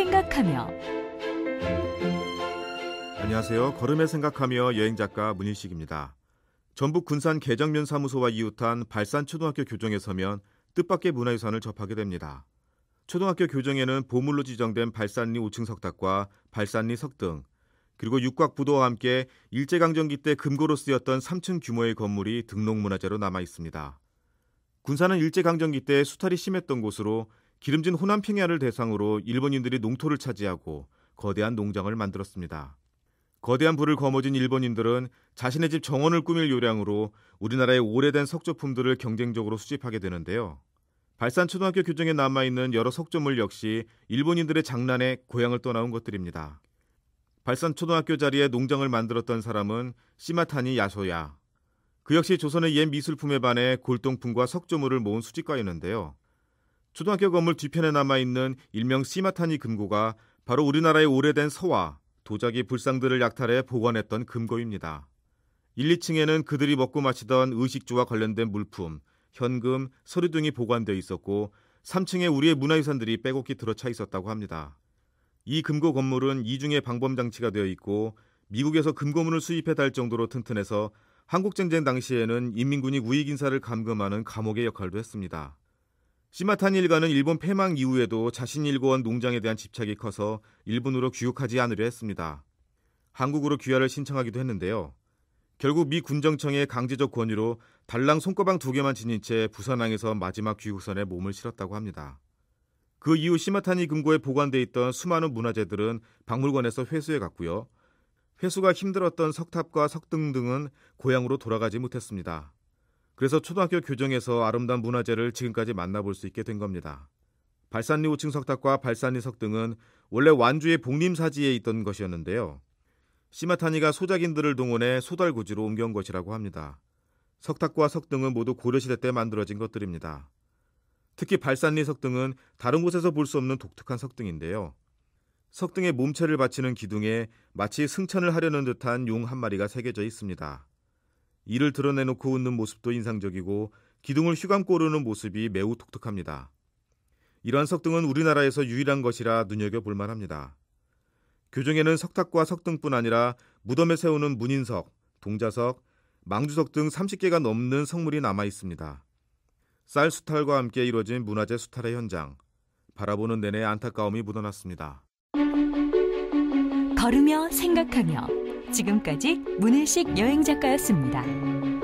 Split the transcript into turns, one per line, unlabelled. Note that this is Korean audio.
생각하며 안녕하세요. 걸음에 생각하며 여행 작가 문일식입니다. 전북 군산 개정면 사무소와 이웃한 발산 초등학교 교정에 서면 뜻밖의 문화유산을 접하게 됩니다. 초등학교 교정에는 보물로 지정된 발산리 5층 석탑과 발산리 석등, 그리고 육곽부도와 함께 일제강점기 때 금고로 쓰였던 3층 규모의 건물이 등록문화재로 남아 있습니다. 군산은 일제강점기 때 수탈이 심했던 곳으로 기름진 호남 평야를 대상으로 일본인들이 농토를 차지하고 거대한 농장을 만들었습니다. 거대한 부를 거머쥔 일본인들은 자신의 집 정원을 꾸밀 요량으로 우리나라의 오래된 석조품들을 경쟁적으로 수집하게 되는데요. 발산 초등학교 교정에 남아 있는 여러 석조물 역시 일본인들의 장난에 고향을 떠나온 것들입니다. 발산 초등학교 자리에 농장을 만들었던 사람은 시마타니 야소야. 그 역시 조선의 옛 미술품에 반해 골동품과 석조물을 모은 수집가였는데요. 초등학교 건물 뒤편에 남아 있는 일명 시마타니 금고가 바로 우리나라의 오래된 서와 도자기 불상들을 약탈해 보관했던 금고입니다. 1, 2층에는 그들이 먹고 마시던 의식주와 관련된 물품, 현금, 서류 등이 보관되어 있었고 3층에 우리의 문화유산들이 빼곡히 들어차 있었다고 합니다. 이 금고 건물은 이중의 방범 장치가 되어 있고 미국에서 금고문을 수입해 달 정도로 튼튼해서 한국쟁쟁 당시에는 인민군이 우익 인사를 감금하는 감옥의 역할도 했습니다. 시마탄 일가는 일본 패망 이후에도 자신 일궈원 농장에 대한 집착이 커서 일본으로 귀국하지 않으려 했습니다. 한국으로 귀화를 신청하기도 했는데요. 결국 미 군정청의 강제적 권유로 달랑 손가방 두 개만 지닌 채 부산항에서 마지막 귀국선에 몸을 실었다고 합니다. 그 이후 시마타니 금고에 보관돼 있던 수많은 문화재들은 박물관에서 회수해 갔고요. 회수가 힘들었던 석탑과 석등 등은 고향으로 돌아가지 못했습니다. 그래서 초등학교 교정에서 아름다운 문화재를 지금까지 만나볼 수 있게 된 겁니다. 발산리 5층 석탑과 발산리 석등은 원래 완주의 복림사지에 있던 것이었는데요. 시마타니가 소작인들을 동원해 소달고지로 옮겨온 것이라고 합니다. 석탑과 석등은 모두 고려시대 때 만들어진 것들입니다. 특히 발산리 석등은 다른 곳에서 볼 수 없는 독특한 석등인데요. 석등의 몸체를 바치는 기둥에 마치 승천을 하려는 듯한 용 한 마리가 새겨져 있습니다. 이를 드러내놓고 웃는 모습도 인상적이고 기둥을 휘감고르는 오 모습이 매우 독특합니다. 이러한 석등은 우리나라에서 유일한 것이라 눈여겨볼 만합니다. 교정에는 석탑과 석등뿐 아니라 무덤에 세우는 문인석, 동자석, 망주석 등 30개가 넘는 성물이 남아 있습니다. 쌀 수탈과 함께 이뤄진 문화재 수탈의 현장, 바라보는 내내 안타까움이 묻어났습니다. 걸으며 생각하며 지금까지 문혜식 여행작가였습니다.